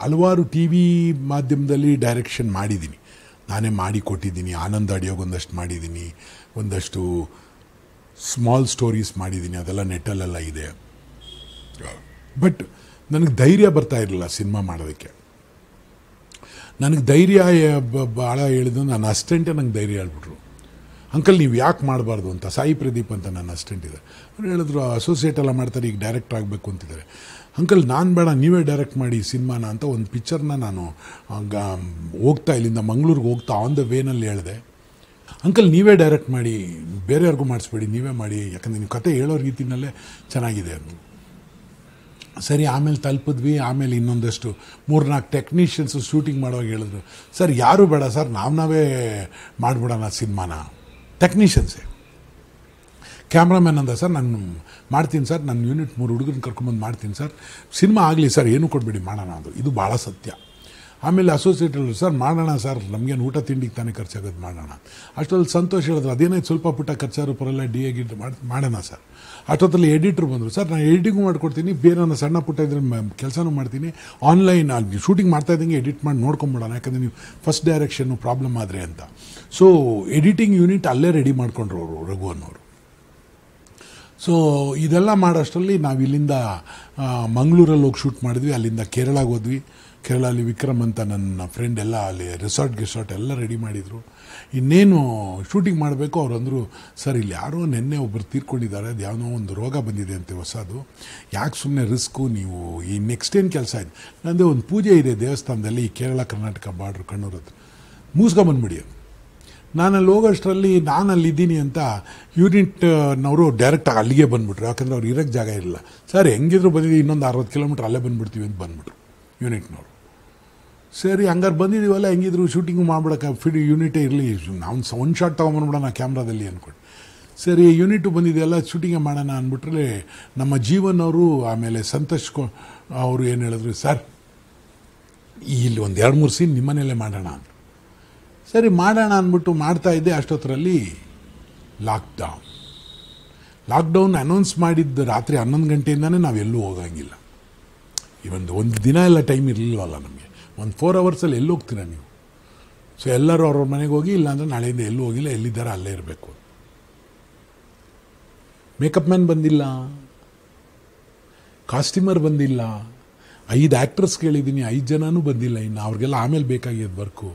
ಹಲವಾರು T V ಮಾಧ್ಯಮದಲ್ಲಿ direction ಮಾಡಿದ್ದೀನಿ ನಾನೇ ಮಾಡಿಕೊಟ್ಟಿದ್ದೀನಿ ಆನಂದ್ ಒಂದಷ್ಟು ಮಾಡಿದ್ದೀನಿ ಒಂದಷ್ಟು ಸ್ಮಾಲ್ ಸ್ಟೋರೀಸ್ ಮಾಡಿದ್ದೀನಿ ಅದೆಲ್ಲ ನೆಟ್ಟಲ್ಲೆಲ್ಲ ಇದೆ ಬಟ್ ನನಗೆ ಧೈರ್ಯ ಬರ್ತಾ ಇರಲಿಲ್ಲ ಸಿನಿಮಾ ಮಾಡೋದಕ್ಕೆ ನನಗೆ ಧೈರ್ಯ ಭಾಳ ಹೇಳಿದ್ರು ನನ್ನ ಅಸ್ಟೆಂಟೇ ನಂಗೆ ಧೈರ್ಯ ಹೇಳ್ಬಿಟ್ರು ಅಂಕಲ್ ನೀವು ಯಾಕೆ ಮಾಡಬಾರ್ದು ಅಂತ ಸಾಯಿ ಪ್ರದೀಪ್ ಅಂತ ನನ್ನ ಅಸ್ಟೆಂಟ್ ಇದೆ ಅವ್ರು ಹೇಳಿದ್ರು ಅಸೋಸಿಯೇಟ್ ಎಲ್ಲ ಮಾಡ್ತಾರೆ ಈಗ ಡೈರೆಕ್ಟ್ ಆಗಬೇಕು ಅಂತಿದ್ದಾರೆ ಅಂಕಲ್ ನಾನು ಬೇಡ ನೀವೇ ಡೈರೆಕ್ಟ್ ಮಾಡಿ ಸಿನಿಮಾನ ಅಂತ ಒಂದು ಪಿಕ್ಚರ್ನ ನಾನು ಹೋಗ್ತಾ ಇಲ್ಲಿಂದ ಮಂಗಳೂರಿಗೆ ಹೋಗ್ತಾ ಆನ್ ದ ವೇನಲ್ಲಿ ಹೇಳಿದೆ ಅಂಕಲ್ ನೀವೇ ಡೈರೆಕ್ಟ್ ಮಾಡಿ ಬೇರೆಯವ್ರಿಗೂ ಮಾಡಿಸ್ಬೇಡಿ ನೀವೇ ಮಾಡಿ ಯಾಕಂದರೆ ನೀವು ಕತೆ ಹೇಳೋ ರೀತಿನಲ್ಲೇ ಚೆನ್ನಾಗಿದೆ ಅದು ಸರಿ ಆಮೇಲೆ ತಲುಪಿದ್ವಿ ಆಮೇಲೆ ಇನ್ನೊಂದಷ್ಟು ಮೂರ್ನಾಲ್ಕು ಟೆಕ್ನಿಷಿಯನ್ಸು ಶೂಟಿಂಗ್ ಮಾಡುವಾಗ ಹೇಳಿದ್ರು ಸರ್ ಯಾರೂ ಬೇಡ ಸರ್ ನಾವು ನಾವೇ ಮಾಡಿಬಿಡೋಣ ಸಿನಿಮಾನ ಟೆಕ್ನಿಷಿಯನ್ಸೇ ಕ್ಯಾಮ್ರಾಮ್ಯಾನ್ ಅಂದ ಸರ್ ನಾನು ಮಾಡ್ತೀನಿ ಸರ್ ನನ್ನ ಯೂನಿಟ್ ಮೂರು ಹುಡುಗನ ಕರ್ಕೊಂಬಂದು ಮಾಡ್ತೀನಿ ಸರ್ ಸಿನಿಮಾ ಆಗಲಿ ಸರ್ ಏನು ಕೊಡಬೇಡಿ ಮಾಡೋಣ ಅದು ಇದು ಭಾಳ ಸತ್ಯ ಆಮೇಲೆ ಅಸೋಸಿಯೇಟ್ ಸರ್ ಮಾಡೋಣ ಸರ್ ನಮಗೇನು ಊಟ ತಿಂಡಿಗೆ ತಾನೇ ಖರ್ಚಾಗೋದು ಮಾಡೋಣ ಅಷ್ಟರಲ್ಲಿ ಸಂತೋಷ ಹೇಳಿದ್ರು ಅದೇನೇ ಸ್ವಲ್ಪ ಪುಟ್ಟ ಖರ್ಚಾರು ಪರಲ್ಲ ಡಿ ಎ ಮಾಡಿ ಮಾಡೋಣ ಸರ್ ಅಷ್ಟೊತ್ತಲ್ಲಿ ಎಡಿಟ್ರು ಬಂದರು ಸರ್ ನಾನು ಎಡಿಟಿಂಗು ಮಾಡ್ಕೊಡ್ತೀನಿ ಬೇರೆ ನನ್ನ ಸಣ್ಣ ಪುಟ್ಟ ಇದ್ರೆ ಕೆಲಸನೂ ಮಾಡ್ತೀನಿ ಆನ್ಲೈನ್ ಅಲ್ಲಿ ಶೂಟಿಂಗ್ ಮಾಡ್ತಾ ಇದ್ದಂಗೆ ಎಡಿಟ್ ಮಾಡಿ ನೋಡ್ಕೊಂಬಿಡೋಣ ಯಾಕಂದರೆ ನೀವು ಫಸ್ಟ್ ಡೈರೆಕ್ಷನ್ನು ಪ್ರಾಬ್ಲಮ್ ಆದರೆ ಅಂತ ಸೊ ಎಡಿಟಿಂಗ್ ಯೂನಿಟ್ ಅಲ್ಲೇ ರೆಡಿ ಮಾಡ್ಕೊಂಡ್ರು ಅವರು ರಘು ಅನ್ನೋರು ಸೊ ಇದೆಲ್ಲ ಮಾಡೋಷ್ಟರಲ್ಲಿ ನಾವು ಇಲ್ಲಿಂದ ಮಂಗಳೂರಲ್ಲಿ ಹೋಗಿ ಶೂಟ್ ಮಾಡಿದ್ವಿ ಅಲ್ಲಿಂದ ಕೇರಳಗೆ ಹೋದ್ವಿ ಕೇರಳಲ್ಲಿ ವಿಕ್ರಮ್ ಅಂತ ನನ್ನ ಫ್ರೆಂಡ್ ಎಲ್ಲ ಅಲ್ಲಿ ರೆಸಾರ್ಟ್ ಗಿಸಾರ್ಟ್ ಎಲ್ಲ ರೆಡಿ ಮಾಡಿದರು ಇನ್ನೇನು ಶೂಟಿಂಗ್ ಮಾಡಬೇಕು ಅವ್ರು ಅಂದರು ಸರ್ ಇಲ್ಲಿ ಯಾರೋ ನಿನ್ನೆ ಒಬ್ಬರು ತೀರ್ಕೊಂಡಿದ್ದಾರೆ ಅದು ಯಾವನೋ ಒಂದು ರೋಗ ಬಂದಿದೆ ಅಂತೆ ಹೊಸದು ಯಾಕೆ ಸುಮ್ಮನೆ ರಿಸ್ಕು ನೀವು ಈ ನೆಕ್ಸ್ಟ್ ಏನು ಕೆಲಸ ಇದೆ ನನ್ನದೇ ಒಂದು ಪೂಜೆ ಇದೆ ದೇವಸ್ಥಾನದಲ್ಲಿ ಈ ಕೇರಳ ಕರ್ನಾಟಕ ಬಾರ್ಡ್ರ್ ಕಣ್ಣೂರತ್ರ ಅದು ನಾನಲ್ಲಿ ಹೋಗೋಷ್ಟರಲ್ಲಿ ನಾನಲ್ಲಿದ್ದೀನಿ ಅಂತ ಯೂನಿಟ್ನವರು ಡೈರೆಕ್ಟಾಗಿ ಅಲ್ಲಿಗೆ ಬಂದ್ಬಿಟ್ರು ಯಾಕಂದ್ರೆ ಅವ್ರು ಇರೋಕ್ಕೆ ಜಾಗ ಇಲ್ಲ ಸರ್ ಹೆಂಗಿದ್ರು ಬಂದಿದ್ದೀವಿ ಇನ್ನೊಂದು ಅರವತ್ತು ಕಿಲೋಮೀಟ್ರ್ ಅಲ್ಲೇ ಬಂದುಬಿಡ್ತೀವಿ ಅಂತ ಬಂದ್ಬಿಟ್ರು ಯೂನಿಟ್ನವರು ಸರಿ ಹಂಗಾರೆ ಬಂದಿದ್ದೀವಲ್ಲ ಹೆಂಗಿದ್ರು ಶೂಟಿಂಗ್ ಮಾಡ್ಬಿಡಕ್ಕೆ ಫಿಡ್ ಯೂನಿಟೇ ಇರಲಿ ನಾವು ಒಂದು ಶಾಟ್ ತೊಗೊಂಬಂದ್ಬಿಡೋಣ ಕ್ಯಾಮ್ರಾದಲ್ಲಿ ಅಂದ್ಕೊಂಡು ಸರಿ ಯೂನಿಟು ಬಂದಿದೆಯಲ್ಲ ಶೂಟಿಂಗೇ ಮಾಡೋಣ ಅಂದ್ಬಿಟ್ರೆ ನಮ್ಮ ಜೀವನವರು ಅವರು ಆಮೇಲೆ ಸಂತೋಷ್ ಅವರು ಏನು ಹೇಳಿದ್ರು ಸರ್ ಇಲ್ಲಿ ಒಂದು ಎರಡು ಮೂರು ಸೀನ್ ನಿಮ್ಮನೇಲೆ ಮಾಡೋಣ ಅಂತ ಸರಿ ಮಾಡೋಣ ಅಂದ್ಬಿಟ್ಟು ಮಾಡ್ತಾ ಇದ್ದೆ ಅಷ್ಟೊತ್ತರಲ್ಲಿ ಲಾಕ್ಡೌನ್ ಲಾಕ್ಡೌನ್ ಅನೌನ್ಸ್ ಮಾಡಿದ್ದ ರಾತ್ರಿ ಹನ್ನೊಂದು ಗಂಟೆಯಿಂದನೇ ಎಲ್ಲೂ ಹೋಗಂಗಿಲ್ಲ ಈ ಒಂದು ದಿನ ಎಲ್ಲ ಟೈಮ್ ಇರಲಿಲ್ವಲ್ಲ ನಮಗೆ ಒಂದು ಫೋರ್ ಅವರ್ಸಲ್ಲಿ ಎಲ್ಲಿ ಹೋಗ್ತೀರಾ ನೀವು ಸೊ ಎಲ್ಲರೂ ಅವ್ರವ್ರ ಮನೆಗೆ ಹೋಗಿ ಇಲ್ಲಾಂದರೆ ನಾಳೆಯಿಂದ ಎಲ್ಲೂ ಹೋಗಿಲ್ಲ ಎಲ್ಲಿದ್ದಾರೆ ಅಲ್ಲೇ ಇರಬೇಕು ಮೇಕಪ್ ಮ್ಯಾನ್ ಬಂದಿಲ್ಲ ಕಾಸ್ಟ್ಯೂಮರ್ ಬಂದಿಲ್ಲ ಐದು ಆ್ಯಕ್ಟ್ರಸ್ ಕೇಳಿದ್ದೀನಿ ಐದು ಜನನೂ ಬಂದಿಲ್ಲ ಇನ್ನು ಅವ್ರಿಗೆಲ್ಲ ಆಮೇಲೆ ಬೇಕಾಗಿದ್ದು ವರ್ಕು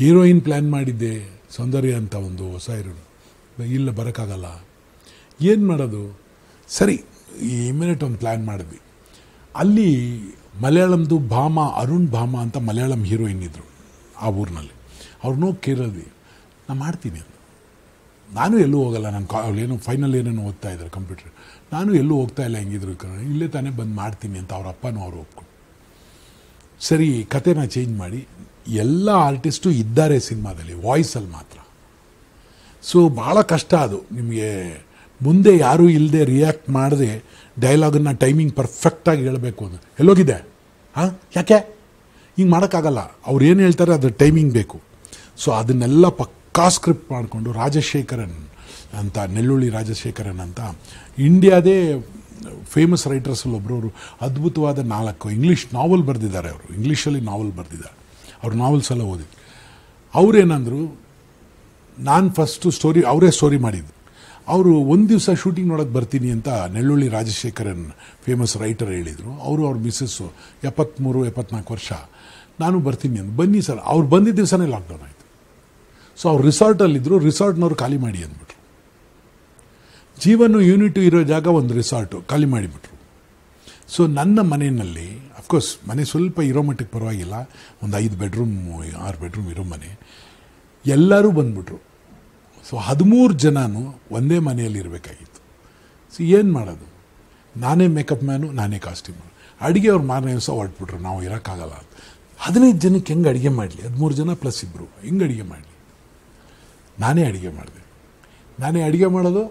ಹೀರೋಯಿನ್ ಪ್ಲ್ಯಾನ್ ಮಾಡಿದ್ದೆ ಸೌಂದರ್ಯ ಅಂತ ಒಂದು ಹೊಸ ಹೀರೋಯಿನ್ ಇಲ್ಲ ಬರೋಕ್ಕಾಗಲ್ಲ ಏನು ಮಾಡೋದು ಸರಿ ಇಮಿನೇಟ್ ಒಂದು ಪ್ಲ್ಯಾನ್ ಮಾಡಿದ್ವಿ ಅಲ್ಲಿ ಮಲಯಾಳಂದು ಭಾಮ ಅರುಣ್ ಭಾಮ ಅಂತ ಮಲಯಾಳಂ ಹೀರೋಯಿನ್ ಇದ್ದರು ಆ ಊರಿನಲ್ಲಿ ಅವ್ರನ್ನೂ ಕೇಳಿದ್ವಿ ನಾನು ಮಾಡ್ತೀನಿ ಅಂತ ನಾನು ಎಲ್ಲೂ ಹೋಗಲ್ಲ ನಾನು ಕಾ ಏನು ಫೈನಲ್ ಏನೇನು ಓದ್ತಾ ಇದ್ದಾರೆ ಕಂಪ್ಯೂಟರ್ ನಾನು ಎಲ್ಲೂ ಹೋಗ್ತಾ ಇಲ್ಲ ಹೆಂಗಿದ್ರು ಇಲ್ಲೇ ತಾನೇ ಬಂದು ಮಾಡ್ತೀನಿ ಅಂತ ಅವ್ರ ಅಪ್ಪನೂ ಅವರು ಒಪ್ಕೊಂಡು ಸರಿ ಕತೆನ ಚೇಂಜ್ ಮಾಡಿ ಎಲ್ಲ ಆರ್ಟಿಸ್ಟು ಇದ್ದಾರೆ ಸಿನಿಮಾದಲ್ಲಿ ವಾಯ್ಸಲ್ಲಿ ಮಾತ್ರ ಸೊ ಭಾಳ ಕಷ್ಟ ಅದು ನಿಮಗೆ ಮುಂದೆ ಯಾರೂ ಇಲ್ಲದೆ ರಿಯಾಕ್ಟ್ ಮಾಡದೆ ಡೈಲಾಗನ್ನು ಟೈಮಿಂಗ್ ಪರ್ಫೆಕ್ಟಾಗಿ ಹೇಳಬೇಕು ಅಂತ ಎಲ್ಲೋಗಿದೆ ಹಾಂ ಯಾಕೆ ಹಿಂಗೆ ಮಾಡೋಕ್ಕಾಗಲ್ಲ ಅವ್ರು ಏನು ಹೇಳ್ತಾರೆ ಅದ್ರ ಟೈಮಿಂಗ್ ಬೇಕು ಸೊ ಅದನ್ನೆಲ್ಲ ಪಕ್ಕಾ ಸ್ಕ್ರಿಪ್ಟ್ ಮಾಡಿಕೊಂಡು ರಾಜಶೇಖರನ್ ಅಂತ ನೆಲ್ಲುಳ್ಳಿ ರಾಜಶೇಖರನ್ ಅಂತ ಇಂಡಿಯಾದೇ ಫೇಮಸ್ ರೈಟರ್ಸಲ್ಲಿ ಒಬ್ಬರವರು ಅದ್ಭುತವಾದ ನಾಲ್ಕು ಇಂಗ್ಲೀಷ್ ನಾವೆಲ್ ಬರೆದಿದ್ದಾರೆ ಅವರು ಇಂಗ್ಲೀಷಲ್ಲಿ ನಾವೆಲ್ ಬರೆದಿದ್ದಾರೆ ಅವ್ರ ನಾವೆಲ್ಸ್ ಎಲ್ಲ ಓದಿದ್ದು ಅವರೇನಂದರು ನಾನು ಫಸ್ಟು ಸ್ಟೋರಿ ಅವರೇ ಸ್ಟೋರಿ ಮಾಡಿದ್ದು ಅವರು ಒಂದು ದಿವಸ ಶೂಟಿಂಗ್ ನೋಡೋಕ್ಕೆ ಬರ್ತೀನಿ ಅಂತ ನೆಲ್ಲೊಳ್ಳಿ ರಾಜಶೇಖರನ್ ಫೇಮಸ್ ರೈಟರ್ ಹೇಳಿದರು ಅವರು ಅವ್ರ ಮಿಸ್ಸಸ್ಸು ಎಪ್ಪತ್ತ್ಮೂರು ಎಪ್ಪತ್ನಾಲ್ಕು ವರ್ಷ ನಾನು ಬರ್ತೀನಿ ಅಂತ ಬನ್ನಿ ಸರ್ ಅವ್ರು ಬಂದಿದ್ದ ದಿವಸನೇ ಲಾಕ್ಡೌನ್ ಆಯಿತು ಸೊ ಅವ್ರು ರಿಸಾರ್ಟಲ್ಲಿದ್ದರು ರಿಸಾರ್ಟ್ನವ್ರು ಖಾಲಿ ಮಾಡಿ ಅಂದ್ಬಿಟ್ರು ಜೀವನ ಯೂನಿಟು ಇರೋ ಜಾಗ ಒಂದು ರಿಸಾರ್ಟು ಖಾಲಿ ಮಾಡಿಬಿಟ್ರು ಸೊ ನನ್ನ ಮನೆಯಲ್ಲಿ ಅಫ್ಕೋರ್ಸ್ ಮನೆ ಸ್ವಲ್ಪ ಇರೋ ಮಟ್ಟಿಗೆ ಪರವಾಗಿಲ್ಲ ಒಂದು ಐದು ಬೆಡ್ರೂಮ್ ಆರು ಬೆಡ್ರೂಮ್ ಇರೋ ಮನೆ ಎಲ್ಲರೂ ಬಂದ್ಬಿಟ್ರು ಸೊ ಹದಿಮೂರು ಜನನೂ ಒಂದೇ ಮನೆಯಲ್ಲಿ ಇರಬೇಕಾಗಿತ್ತು ಸೊ ಏನು ಮಾಡೋದು ನಾನೇ ಮೇಕಪ್ ಮ್ಯಾನು ನಾನೇ ಕಾಸ್ಟ್ಯೂಮ್ ಅಡುಗೆ ಅವ್ರು ಮಾರನೇ ದಿವಸ ಹೊರಟ್ಬಿಟ್ರು ನಾವು ಇರೋಕ್ಕಾಗಲ್ಲ ಹದಿನೈದು ಜನಕ್ಕೆ ಹೆಂಗೆ ಅಡುಗೆ ಮಾಡಲಿ ಹದಿಮೂರು ಜನ ಪ್ಲಸ್ ಇಬ್ಬರು ಹೆಂಗೆ ಅಡುಗೆ ಮಾಡಲಿ ನಾನೇ ಅಡುಗೆ ಮಾಡಿದೆ ನಾನೇ ಅಡುಗೆ ಮಾಡೋದು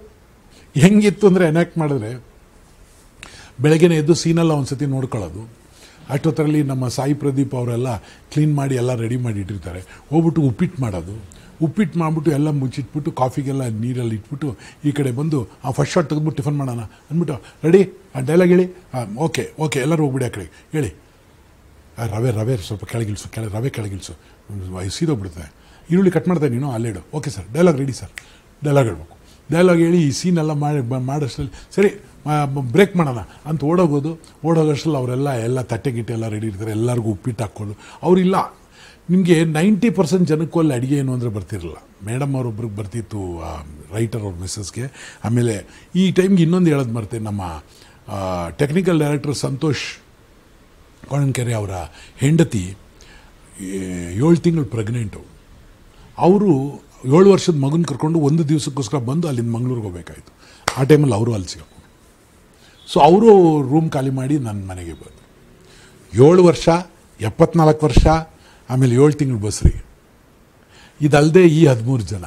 ಹೆಂಗಿತ್ತು ಅಂದರೆ ಎನಾಕ್ಟ್ ಮಾಡಿದ್ರೆ ಬೆಳಗ್ಗೆ ಎದ್ದು ಸೀನೆಲ್ಲ ಒಂದು ಸತಿ ನೋಡ್ಕೊಳ್ಳೋದು ಅಷ್ಟೊತ್ತರಲ್ಲಿ ನಮ್ಮ ಸಾಯಿ ಪ್ರದೀಪ್ ಅವರೆಲ್ಲ ಕ್ಲೀನ್ ಮಾಡಿ ಎಲ್ಲ ರೆಡಿ ಮಾಡಿ ಇಟ್ಟಿರ್ತಾರೆ ಹೋಗ್ಬಿಟ್ಟು ಉಪ್ಪಿಟ್ಟು ಮಾಡೋದು ಉಪ್ಪಿಟ್ಟು ಮಾಡಿಬಿಟ್ಟು ಎಲ್ಲ ಮುಚ್ಚಿಟ್ಬಿಟ್ಟು ಕಾಫಿಗೆಲ್ಲ ನೀರಲ್ಲಿ ಇಟ್ಬಿಟ್ಟು ಈ ಕಡೆ ಬಂದು ಆ ಫಸ್ಟ್ ಶಾಟ್ ತೆಗೆದ್ಬಿಟ್ಟು ಟಿಫನ್ ಮಾಡೋಣ ಅಂದ್ಬಿಟ್ಟು ರೆಡಿ ಆ ಡೈಲಾಗ್ ಹೇಳಿ ಓಕೆ ಓಕೆ ಎಲ್ಲರೂ ಹೋಗ್ಬಿಡಿ ಆ ಕಡೆ ಹೇಳಿ ರವೆ ರವೆ ಸ್ವಲ್ಪ ಕೆಳಗಿಳಿಸು ಕೆಳ ರವೆ ಕೆಳಗಿಳಿಸು ಸೀದೋಗ್ಬಿಡುತ್ತೆ ಈರುಳ್ಳಿ ಕಟ್ ಮಾಡ್ತೇನೆ ನೀನು ಅಲ್ಲೇಡು okay sir dialogue ready sir dialogue ಹೇಳ್ಬೇಕು ಡೈಲಾಗ್ ಹೇಳಿ ಈ ಸೀನೆಲ್ಲ ಮಾಡಿ ಮಾಡೋಷ್ಟರಲ್ಲಿ ಸರಿ ಬ್ರೇಕ್ ಮಾಡೋಣ ಅಂತ ಓಡೋಗೋದು ಓಡೋಗೋಷ್ಟರಲ್ಲಿ ಅವರೆಲ್ಲ ಎಲ್ಲ ತಟ್ಟೆ ಗಿಟ್ಟೆ ಎಲ್ಲ ರೆಡಿ ಇರ್ತಾರೆ ಎಲ್ಲರಿಗೂ ಉಪ್ಪಿಟ್ಟು ಹಾಕ್ಕೊಂಡು ಅವರಿಲ್ಲ ನಿಮಗೆ ನೈಂಟಿ ಪರ್ಸೆಂಟ್ ಜನಕ್ಕೂ ಅಲ್ಲಿ ಅಡುಗೆ ಏನು ಅಂದರೆ ಬರ್ತಿರಲಿಲ್ಲ ಮೇಡಮ್ ಅವರೊಬ್ರಿಗೆ ಬರ್ತಿತ್ತು ರೈಟರ್ ಅವ್ರ ಮಿಸ್ಸಸ್ಗೆ ಆಮೇಲೆ ಈ ಟೈಮ್ಗೆ ಇನ್ನೊಂದು ಹೇಳೋದು ಮರ್ತೆ ನಮ್ಮ ಟೆಕ್ನಿಕಲ್ ಡೈರೆಕ್ಟರ್ ಸಂತೋಷ್ ಕೊಣನ್ಕೆರೆ ಅವರ ಹೆಂಡತಿ ಏಳು ತಿಂಗಳು ಪ್ರೆಗ್ನೆಂಟು ಅವರು ಏಳು ವರ್ಷದ ಮಗನ ಕರ್ಕೊಂಡು ಒಂದು ದಿವಸಕ್ಕೋಸ್ಕರ ಬಂದು ಅಲ್ಲಿಂದ ಮಂಗ್ಳೂರಿಗೆ ಹೋಗಬೇಕಾಯಿತು ಆ ಟೈಮಲ್ಲಿ ಅವರು ಅಲ್ಲಿ ಸಿಗೋ ಸೊ ಅವರು ರೂಮ್ ಖಾಲಿ ಮಾಡಿ ನನ್ನ ಮನೆಗೆ ಬಂದರು ಏಳು ವರ್ಷ ಎಪ್ಪತ್ನಾಲ್ಕು ವರ್ಷ ಆಮೇಲೆ ಏಳು ತಿಂಗಳು ಬಸ್ರಿ ಇದಲ್ಲದೆ ಈ ಹದಿಮೂರು ಜನ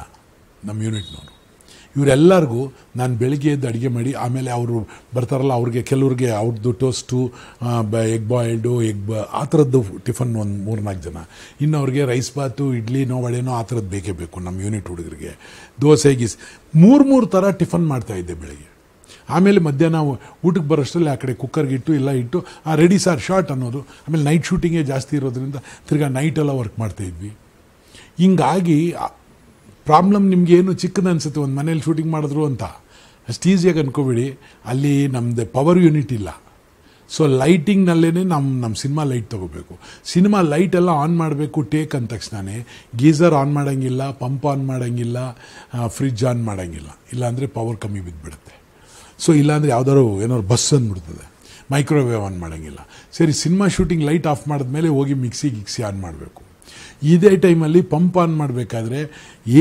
ನಮ್ಮ ಯೂನಿಟ್ನವರು ಇವರೆಲ್ಲರಿಗೂ ನಾನು ಬೆಳಿಗ್ಗೆ ಎದ್ದು ಅಡುಗೆ ಮಾಡಿ ಆಮೇಲೆ ಅವರು ಬರ್ತಾರಲ್ಲ ಅವ್ರಿಗೆ ಕೆಲವ್ರಿಗೆ ಅವ್ರದ್ದು ಟೋಸ್ಟು ಎಗ್ ಬಾಯ್ಲ್ಡು ಎಗ್ ಬ ಆ ಥರದ್ದು ಟಿಫನ್ ಒಂದು ಮೂರ್ನಾಲ್ಕು ಜನ ಇನ್ನು ಅವ್ರಿಗೆ ರೈಸ್ ಬಾತು ಇಡ್ಲಿನೋ ವಡೆನೋ ಆ ಥರದ್ದು ಬೇಕೇ ಬೇಕು ನಮ್ಮ ಯೂನಿಟ್ ಹುಡುಗರಿಗೆ ದೋಸೆ ಗೀಸ್ ಮೂರು ಮೂರು ಥರ ಟಿಫನ್ ಮಾಡ್ತಾಯಿದ್ದೆ ಬೆಳಿಗ್ಗೆ ಆಮೇಲೆ ಮಧ್ಯಾಹ್ನ ಊಟಕ್ಕೆ ಬರೋಷ್ಟರಲ್ಲಿ ಆ ಕಡೆ ಕುಕ್ಕರ್ಗೆ ಇಟ್ಟು ಎಲ್ಲ ಇಟ್ಟು ಆ ರೆಡಿ ಸಾರ್ ಶಾರ್ಟ್ ಅನ್ನೋದು ಆಮೇಲೆ ನೈಟ್ ಶೂಟಿಂಗೇ ಜಾಸ್ತಿ ಇರೋದ್ರಿಂದ ತಿರ್ಗಾ ನೈಟೆಲ್ಲ ವರ್ಕ್ ಮಾಡ್ತಾಯಿದ್ವಿ ಹಿಂಗಾಗಿ ಪ್ರಾಬ್ಲಮ್ ನಿಮಗೇನು ಚಿಕ್ಕದ ಅನಿಸುತ್ತೆ ಒಂದು ಮನೇಲಿ ಶೂಟಿಂಗ್ ಮಾಡಿದ್ರು ಅಂತ ಅಷ್ಟು ಈಸಿಯಾಗಿ ಅಂದ್ಕೋಬೇಡಿ ಅಲ್ಲಿ ನಮ್ಮದೇ ಪವರ್ ಯೂನಿಟ್ ಇಲ್ಲ ಸೊ ಲೈಟಿಂಗ್ನಲ್ಲೇ ನಮ್ಮ ನಮ್ಮ ಸಿನಿಮಾ ಲೈಟ್ ತೊಗೋಬೇಕು ಸಿನಿಮಾ ಲೈಟೆಲ್ಲ ಆನ್ ಮಾಡಬೇಕು ಟೇಕ್ ಅಂದ ತಕ್ಷಣನೇ ಗೀಸರ್ ಆನ್ ಮಾಡೋಂಗಿಲ್ಲ ಪಂಪ್ ಆನ್ ಮಾಡೋಂಗಿಲ್ಲ ಫ್ರಿಜ್ ಆನ್ ಮಾಡೋಂಗಿಲ್ಲ ಇಲ್ಲಾಂದರೆ ಪವರ್ ಕಮ್ಮಿ ಬಿದ್ದುಬಿಡುತ್ತೆ ಸೊ ಇಲ್ಲಾಂದರೆ ಯಾವ್ದಾದ್ರು ಏನಾದ್ರು ಬಸ್ ಅಂದ್ಬಿಡ್ತದೆ ಮೈಕ್ರೋವೇವ್ ಆನ್ ಮಾಡೋಂಗಿಲ್ಲ ಸರಿ ಸಿನಿಮಾ ಶೂಟಿಂಗ್ ಲೈಟ್ ಆಫ್ ಮಾಡಿದ್ಮೇಲೆ ಹೋಗಿ ಮಿಕ್ಸಿ ಗಿಕ್ಸಿ ಆನ್ ಮಾಡಬೇಕು ಇದೇ ಟೈಮಲ್ಲಿ ಪಂಪ್ ಆನ್ ಮಾಡಬೇಕಾದ್ರೆ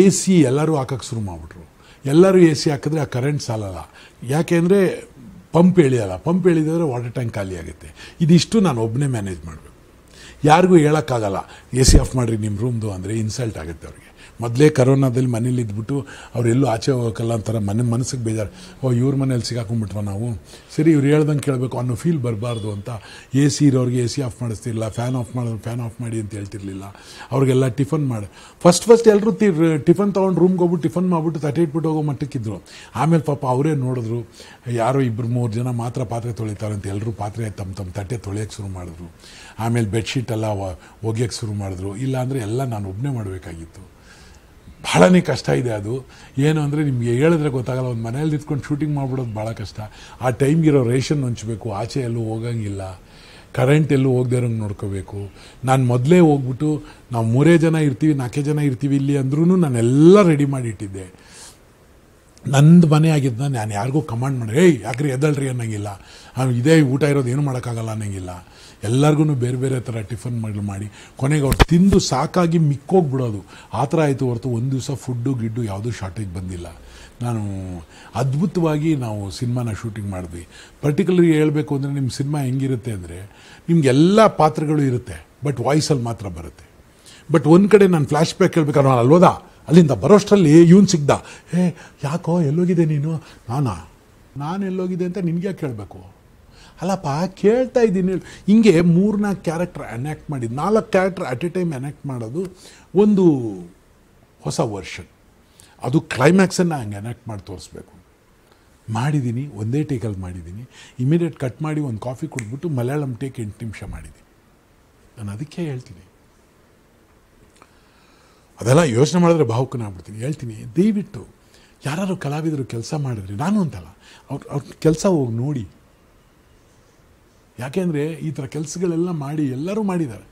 ಎ ಸಿ ಎಲ್ಲರೂ ಹಾಕೋಕ್ಕೆ ಶುರು ಮಾಡಿಬಿಟ್ರು ಎಲ್ಲರೂ ಎ ಸಿ ಹಾಕಿದ್ರೆ ಆ ಕರೆಂಟ್ ಸಾಲಲ್ಲ ಅಂದರೆ ಪಂಪ್ ಎಳಿಯಲ್ಲ ಪಂಪ್ ಎಳಿದ್ರೆ ವಾಟರ್ ಟ್ಯಾಂಕ್ ಖಾಲಿ ಆಗುತ್ತೆ ಇದಿಷ್ಟು ನಾನು ಒಬ್ಬನೇ ಮ್ಯಾನೇಜ್ ಮಾಡಬೇಕು ಯಾರಿಗೂ ಹೇಳೋಕ್ಕಾಗಲ್ಲ ಎ ಸಿ ಆಫ್ ಮಾಡಿರಿ ನಿಮ್ಮ ರೂಮ್ದು ಅಂದರೆ ಇನ್ಸಲ್ಟ್ ಆಗುತ್ತೆ ಅವ್ರಿಗೆ ಮೊದಲೇ ಕರೋನಾದಲ್ಲಿ ಮನೇಲಿ ಇದ್ಬಿಟ್ಟು ಅವರೆಲ್ಲೂ ಆಚೆ ಹೋಗೋಕ್ಕಲ್ಲ ಅಂತಾರೆ ಮನೆ ಮನಸ್ಸಿಗೆ ಬೇಜಾರು ಓ ಇವ್ರ ಮನೇಲಿ ಸಿಗಾಕೊಂಡ್ಬಿಟ್ವ ನಾವು ಸರಿ ಇವ್ರು ಹೇಳ್ದಂಗೆ ಕೇಳಬೇಕು ಅನ್ನೋ ಫೀಲ್ ಬರಬಾರ್ದು ಅಂತ ಎ ಸಿ ಇರೋರಿಗೆ ಎ ಸಿ ಆಫ್ ಮಾಡಿಸ್ತಿರಲಿಲ್ಲ ಫ್ಯಾನ್ ಆಫ್ ಮಾಡೋರು ಫ್ಯಾನ್ ಆಫ್ ಮಾಡಿ ಅಂತ ಹೇಳ್ತಿರ್ಲಿಲ್ಲ ಅವ್ರಿಗೆಲ್ಲ ಟಿಫನ್ ಮಾಡಿ ಫಸ್ಟ್ ಫಸ್ಟ್ ಎಲ್ಲರೂ ತಿ ಟಿಫನ್ ತೊಗೊಂಡು ರೂಮ್ಗೆ ಹೋಗ್ಬಿಟ್ಟು ಟಿಫನ್ ಮಾಡಿಬಿಟ್ಟು ತಟ್ಟೆ ಇಟ್ಬಿಟ್ಟು ಹೋಗೋ ಮಟ್ಟಕ್ಕಿದ್ರು ಆಮೇಲೆ ಪಾಪ ಅವರೇ ನೋಡಿದ್ರು ಯಾರೋ ಇಬ್ಬರು ಮೂರು ಜನ ಮಾತ್ರ ಪಾತ್ರೆ ತೊಳಿತಾರೆ ಅಂತ ಎಲ್ಲರೂ ಪಾತ್ರೆ ತಮ್ಮ ತಮ್ಮ ತಟ್ಟೆ ತೊಳೆಯೋಕ್ಕೆ ಶುರು ಮಾಡಿದ್ರು ಆಮೇಲೆ ಬೆಡ್ಶೀಟ್ ಎಲ್ಲ ಒಗೆಯೋಕ್ಕೆ ಶುರು ಮಾಡಿದ್ರು ಇಲ್ಲಾಂದರೆ ಎಲ್ಲ ನಾನು ಒಬ್ಬನೇ ಮಾಡಬೇಕಾಗಿತ್ತು ಭಾಳನೇ ಕಷ್ಟ ಇದೆ ಅದು ಏನು ಅಂದರೆ ನಿಮಗೆ ಹೇಳಿದ್ರೆ ಗೊತ್ತಾಗಲ್ಲ ಒಂದು ಮನೇಲಿ ನಿಂತ್ಕೊಂಡು ಶೂಟಿಂಗ್ ಮಾಡ್ಬಿಡೋದು ಭಾಳ ಕಷ್ಟ ಆ ಟೈಮ್ಗಿರೋ ರೇಷನ್ ಹಂಚಬೇಕು ಆಚೆ ಎಲ್ಲೂ ಹೋಗಂಗಿಲ್ಲ ಕರೆಂಟ್ ಎಲ್ಲೂ ಹೋಗದೆ ನೋಡ್ಕೋಬೇಕು ನಾನು ಮೊದಲೇ ಹೋಗ್ಬಿಟ್ಟು ನಾವು ಮೂರೇ ಜನ ಇರ್ತೀವಿ ನಾಲ್ಕೇ ಜನ ಇರ್ತೀವಿ ಇಲ್ಲಿ ಅಂದ್ರೂ ನಾನೆಲ್ಲ ರೆಡಿ ಮಾಡಿಟ್ಟಿದ್ದೆ ನಂದು ಮನೆ ಆಗಿದ್ದ ನಾನು ಯಾರಿಗೂ ಕಮಾಂಡ್ ಮಾಡಿ ಏಯ್ ಯಾಕ್ರಿ ಎದ್ದಳ್ರಿ ಅನ್ನೋಂಗಿಲ್ಲ ಇದೇ ಊಟ ಇರೋದು ಏನು ಮಾಡೋಕ್ಕಾಗಲ್ಲ ಅನ್ನೋಂಗಿಲ್ಲ ಎಲ್ಲರಿಗೂ ಬೇರೆ ಬೇರೆ ಥರ ಟಿಫನ್ ಮಾಡಿ ಮಾಡಿ ಕೊನೆಗೆ ಅವ್ರು ತಿಂದು ಸಾಕಾಗಿ ಮಿಕ್ಕೋಗ್ಬಿಡೋದು ಆ ಥರ ಆಯಿತು ಹೊರತು ಒಂದು ದಿವಸ ಫುಡ್ಡು ಗಿಡ್ಡು ಯಾವುದೂ ಶಾರ್ಟೇಜ್ ಬಂದಿಲ್ಲ ನಾನು ಅದ್ಭುತವಾಗಿ ನಾವು ಸಿನಿಮಾನ ಶೂಟಿಂಗ್ ಮಾಡಿದ್ವಿ ಪರ್ಟಿಕ್ಯುಲರ್ ಹೇಳಬೇಕು ಅಂದರೆ ನಿಮ್ಮ ಸಿನಿಮಾ ಹೆಂಗಿರುತ್ತೆ ಅಂದರೆ ನಿಮಗೆಲ್ಲ ಪಾತ್ರಗಳು ಇರುತ್ತೆ ಬಟ್ ವಾಯ್ಸಲ್ಲಿ ಮಾತ್ರ ಬರುತ್ತೆ ಬಟ್ ಒಂದು ಕಡೆ ನಾನು ಫ್ಲ್ಯಾಶ್ ಬ್ಯಾಕ್ ಹೇಳ್ಬೇಕಾದ್ರೆ ನಾನು ಅಲ್ವೋದಾ ಅಲ್ಲಿಂದ ಬರೋಷ್ಟರಲ್ಲಿ ಇವನು ಸಿಗ್ದ ಹೇ ಯಾಕೋ ಎಲ್ಲೋಗಿದೆ ನೀನು ನಾನಾ ನಾನು ಎಲ್ಲೋಗಿದೆ ಅಂತ ನಿನಗೆ ಕೇಳಬೇಕು ಅಲ್ಲಪ್ಪ ಕೇಳ್ತಾ ಇದ್ದೀನಿ ಹಿಂಗೆ ಮೂರ್ನಾಲ್ಕು ಕ್ಯಾರೆಕ್ಟ್ರ್ ಅನ್ಯಾಕ್ಟ್ ಮಾಡಿದ್ದು ನಾಲ್ಕು character at a time enact ಮಾಡೋದು ಒಂದು ಹೊಸ ವರ್ಷನ್ ಅದು ಕ್ಲೈಮ್ಯಾಕ್ಸನ್ನು ಹಂಗೆ ಅನ್ಯಾಕ್ಟ್ ಮಾಡಿ ತೋರಿಸ್ಬೇಕು ಮಾಡಿದ್ದೀನಿ ಒಂದೇ ಟೇಕಲ್ಲಿ ಮಾಡಿದ್ದೀನಿ ಇಮಿಡಿಯೇಟ್ ಕಟ್ ಮಾಡಿ ಒಂದು ಕಾಫಿ ಕುಡಿದ್ಬಿಟ್ಟು ಮಲಯಾಳಂ ಟೇಕ್ ಎಂಟು ನಿಮಿಷ ಮಾಡಿದ್ದೀನಿ ನಾನು ಅದಕ್ಕೆ ಹೇಳ್ತೀನಿ ಅದೆಲ್ಲ ಯೋಚನೆ ಮಾಡಿದ್ರೆ ಭಾವುಕನಾಗ್ಬಿಡ್ತೀನಿ ಹೇಳ್ತೀನಿ ದಯವಿಟ್ಟು ಯಾರು ಕಲಾವಿದರು ಕೆಲಸ ಮಾಡಿದ್ರೆ ನಾನು ಅಂತಲ್ಲ ಅವ್ರ ಅವ್ರ ಕೆಲಸ ಹೋಗಿ ನೋಡಿ ಯಾಕೆಂದರೆ ಈ ಥರ ಕೆಲಸಗಳೆಲ್ಲ ಮಾಡಿ ಎಲ್ಲರೂ ಮಾಡಿದ್ದಾರೆ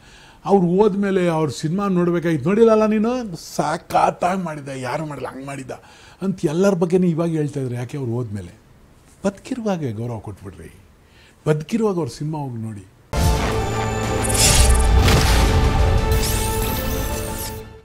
ಅವ್ರು ಹೋದ್ಮೇಲೆ ಅವ್ರ ಸಿನಿಮಾ ನೋಡಬೇಕಾಗಿತ್ತು ನೋಡಿಲ್ಲಲ್ಲ ನೀನು ಸಾಕಾತಾಗಿ ಮಾಡಿದ್ದ ಯಾರು ಮಾಡಿಲ್ಲ ಹಂಗೆ ಮಾಡಿದ್ದ ಅಂತ ಎಲ್ಲರ ಬಗ್ಗೆ ಇವಾಗ ಹೇಳ್ತಾಯಿದ್ರು ಯಾಕೆ ಅವ್ರು ಹೋದ್ಮೇಲೆ ಬದುಕಿರುವಾಗೆ ಗೌರವ ಕೊಟ್ಬಿಡ್ರಿ ಬದುಕಿರುವಾಗ ಅವ್ರ ಸಿನಿಮಾ ಹೋಗಿ ನೋಡಿ